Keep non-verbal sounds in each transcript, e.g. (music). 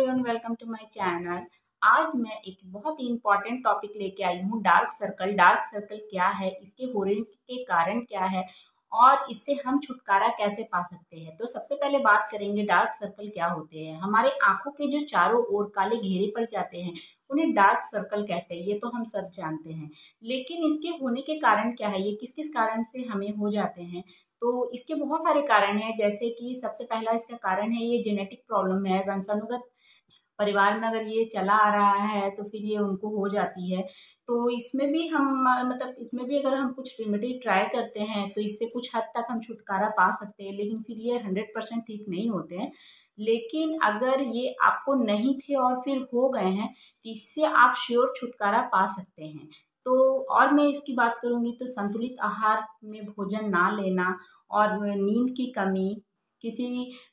everyone welcome to my channel आज मैं एक बहुत ही इंपॉर्टेंट टॉपिक लेके आई हूँ डार्क सर्कल डार्क सर्कल क्या है इसके होने के कारण क्या है और इससे हम छुटकारा कैसे पा सकते हैं तो सबसे पहले बात करेंगे डार्क सर्कल क्या होते हैं हमारे आंखों के जो चारों ओर काले घेरे पड़ जाते हैं उन्हें डार्क सर्कल कहते हैं ये तो हम सब जानते हैं लेकिन इसके होने के कारण क्या है ये किस किस कारण से हमें हो जाते हैं तो इसके बहुत सारे कारण हैं जैसे कि सबसे पहला इसका कारण है ये जेनेटिक प्रॉब्लम है वंशानुगत परिवार में अगर ये चला आ रहा है तो फिर ये उनको हो जाती है तो इसमें भी हम मतलब इसमें भी अगर हम कुछ रेमेडी ट्राई करते हैं तो इससे कुछ हद तक हम छुटकारा पा सकते हैं लेकिन फिर ये हंड्रेड परसेंट ठीक नहीं होते हैं लेकिन अगर ये आपको नहीं थे और फिर हो गए हैं तो इससे आप श्योर छुटकारा पा सकते हैं तो और मैं इसकी बात करूँगी तो संतुलित आहार में भोजन ना लेना और नींद की कमी किसी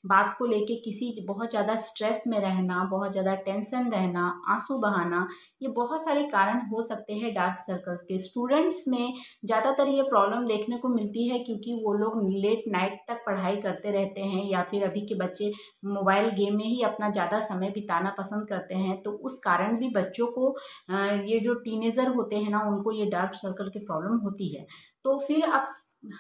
बात को लेके किसी बहुत ज़्यादा स्ट्रेस में रहना बहुत ज़्यादा टेंशन रहना आंसू बहाना ये बहुत सारे कारण हो सकते हैं डार्क सर्कल्स के स्टूडेंट्स में ज़्यादातर ये प्रॉब्लम देखने को मिलती है क्योंकि वो लोग लेट नाइट तक पढ़ाई करते रहते हैं या फिर अभी के बच्चे मोबाइल गेम में ही अपना ज़्यादा समय बिताना पसंद करते हैं तो उस कारण भी बच्चों को ये जो टीनेज़र होते हैं ना उनको ये डार्क सर्कल की प्रॉब्लम होती है तो फिर आप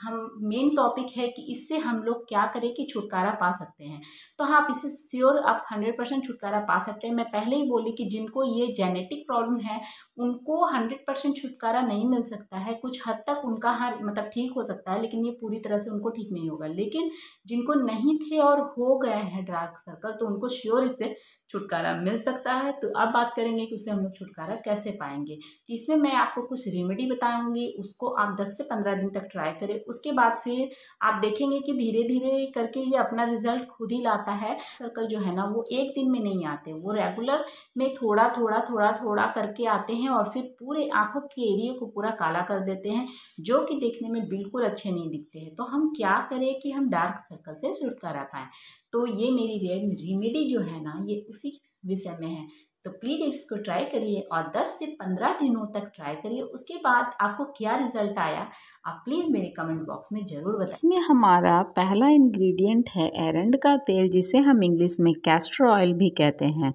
हम मेन टॉपिक है कि इससे हम लोग क्या करें कि छुटकारा पा सकते हैं तो हाँ आप इससे श्योर आप हंड्रेड परसेंट छुटकारा पा सकते हैं मैं पहले ही बोली कि जिनको ये जेनेटिक प्रॉब्लम है उनको हंड्रेड परसेंट छुटकारा नहीं मिल सकता है कुछ हद तक उनका हर हाँ, मतलब ठीक हो सकता है लेकिन ये पूरी तरह से उनको ठीक नहीं होगा लेकिन जिनको नहीं थे और हो गए हैं डार्क सर्कल तो उनको श्योर इससे छुटकारा मिल सकता है तो अब बात करेंगे कि उसे हम लोग छुटकारा कैसे पाएंगे तो इसमें मैं आपको कुछ रेमेडी बताऊंगी उसको आप दस से पंद्रह दिन तक ट्राई करें उसके बाद फिर आप देखेंगे कि धीरे धीरे करके ये अपना रिजल्ट खुद ही लाता है सर्कल जो है ना वो एक दिन में नहीं आते वो रेगुलर में थोड़ा थोड़ा थोड़ा थोड़ा करके आते हैं और फिर पूरे आँखों के एरिए को पूरा काला कर देते हैं जो कि देखने में बिल्कुल अच्छे नहीं दिखते हैं तो हम क्या करें कि हम डार्क सर्कल से छुटकारा पाएँ तो ये मेरी रेमेडी जो है ना ये उसी विषय में है तो प्लीज़ इसको ट्राई करिए और 10 से 15 दिनों तक ट्राई करिए उसके बाद आपको क्या रिजल्ट आया आप प्लीज़ मेरे कमेंट बॉक्स में ज़रूर बताएं इसमें हमारा पहला इंग्रेडिएंट है एरेंड का तेल जिसे हम इंग्लिश में कैस्टर ऑयल भी कहते हैं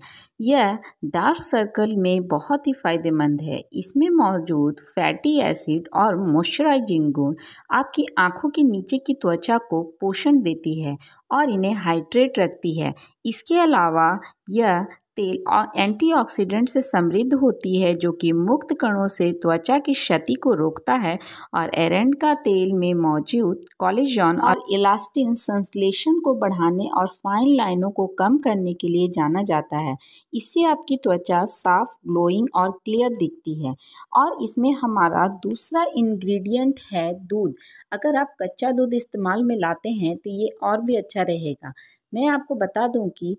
यह डार्क सर्कल में बहुत ही फ़ायदेमंद है इसमें मौजूद फैटी एसिड और मॉइस्चराइजिंग गुण आपकी आँखों के नीचे की त्वचा को पोषण देती है और इन्हें हाइड्रेट रखती है इसके अलावा यह तेल एंटीऑक्सीडेंट से समृद्ध होती है जो कि मुक्त कणों से त्वचा की क्षति को रोकता है और एरेंड का तेल में मौजूद कॉलेजॉन और इलास्टिन संश्लेषण को बढ़ाने और फाइन लाइनों को कम करने के लिए जाना जाता है इससे आपकी त्वचा साफ ग्लोइंग और क्लियर दिखती है और इसमें हमारा दूसरा इंग्रेडिएंट है दूध अगर आप कच्चा दूध इस्तेमाल में लाते हैं तो ये और भी अच्छा रहेगा मैं आपको बता दूं कि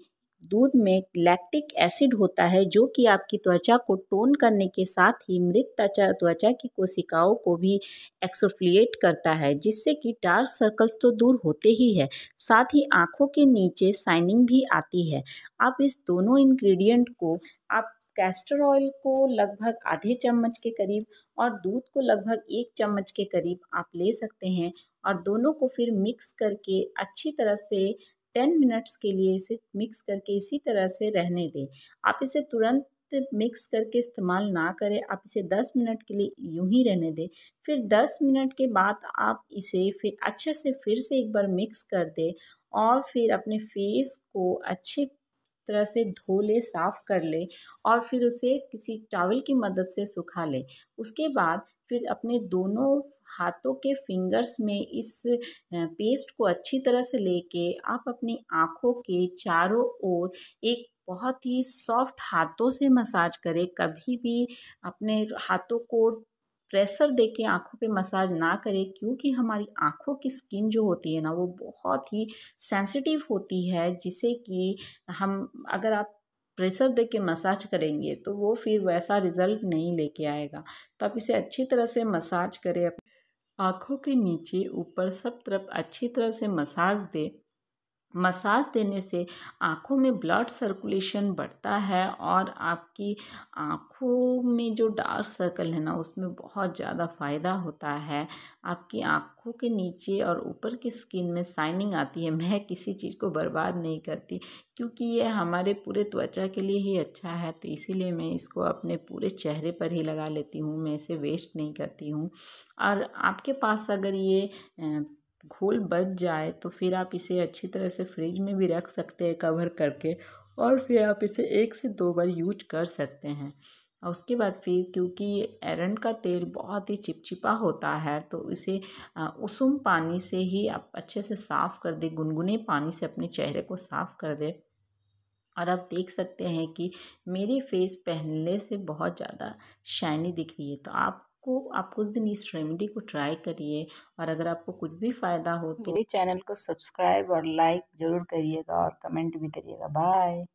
दूध में लैक्टिक एसिड होता है जो कि आपकी त्वचा को टोन करने के साथ ही मृत त्वचा त्वचा की कोशिकाओं को भी एक्सोफ्लिएट करता है जिससे कि डार्क सर्कल्स तो दूर होते ही है साथ ही आँखों के नीचे साइनिंग भी आती है आप इस दोनों इंग्रेडिएंट को आप कैस्टर ऑयल को लगभग आधे चम्मच के करीब और दूध को लगभग एक चम्मच के करीब आप ले सकते हैं और दोनों को फिर मिक्स करके अच्छी तरह से टेन मिनट्स के लिए इसे मिक्स करके इसी तरह से रहने दें आप इसे तुरंत मिक्स करके इस्तेमाल ना करें आप इसे 10 मिनट के लिए यूं ही रहने दें फिर 10 मिनट के बाद आप इसे फिर अच्छे से फिर से एक बार मिक्स कर दें और फिर अपने फेस को अच्छे तरह से धो ले साफ़ कर ले और फिर उसे किसी टॉवल की मदद से सुखा ले उसके बाद फिर अपने दोनों हाथों के फिंगर्स में इस पेस्ट को अच्छी तरह से लेके आप अपनी आँखों के चारों ओर एक बहुत ही सॉफ्ट हाथों से मसाज करें कभी भी अपने हाथों को प्रेशर दे के आँखों पे मसाज ना करें क्योंकि हमारी आँखों की स्किन जो होती है ना वो बहुत ही सेंसिटिव होती है जिसे कि हम अगर आप प्रेशर दे के मसाज करेंगे तो वो फिर वैसा रिजल्ट नहीं लेके आएगा तो आप इसे अच्छी तरह से मसाज करें आँखों के नीचे ऊपर सब तरफ अच्छी तरह से मसाज दें मसाज देने से आँखों में ब्लड सर्कुलेशन बढ़ता है और आपकी आँखों में जो डार्क सर्कल है ना उसमें बहुत ज़्यादा फ़ायदा होता है आपकी आँखों के नीचे और ऊपर की स्किन में साइनिंग आती है (laughs) मैं किसी चीज़ को बर्बाद नहीं करती क्योंकि ये हमारे पूरे त्वचा के लिए ही अच्छा है तो इसीलिए मैं इसको अपने पूरे चेहरे पर ही लगा लेती हूँ मैं इसे वेस्ट नहीं करती हूँ और आपके पास अगर ये घोल बच जाए तो फिर आप इसे अच्छी तरह से फ्रिज में भी रख सकते हैं कवर करके और फिर आप इसे एक से दो बार यूज कर सकते हैं और उसके बाद फिर क्योंकि एरंड का तेल बहुत ही चिपचिपा होता है तो इसे उसम पानी से ही आप अच्छे से साफ़ कर दे गुनगुने पानी से अपने चेहरे को साफ़ कर दे और आप देख सकते हैं कि मेरी फेस पहनने से बहुत ज़्यादा शाइनी दिख रही है तो आप को आप कुछ दिन इस रेमेडी को ट्राई करिए और अगर आपको कुछ भी फ़ायदा हो तो मेरे चैनल को सब्सक्राइब और लाइक ज़रूर करिएगा और कमेंट भी करिएगा बाय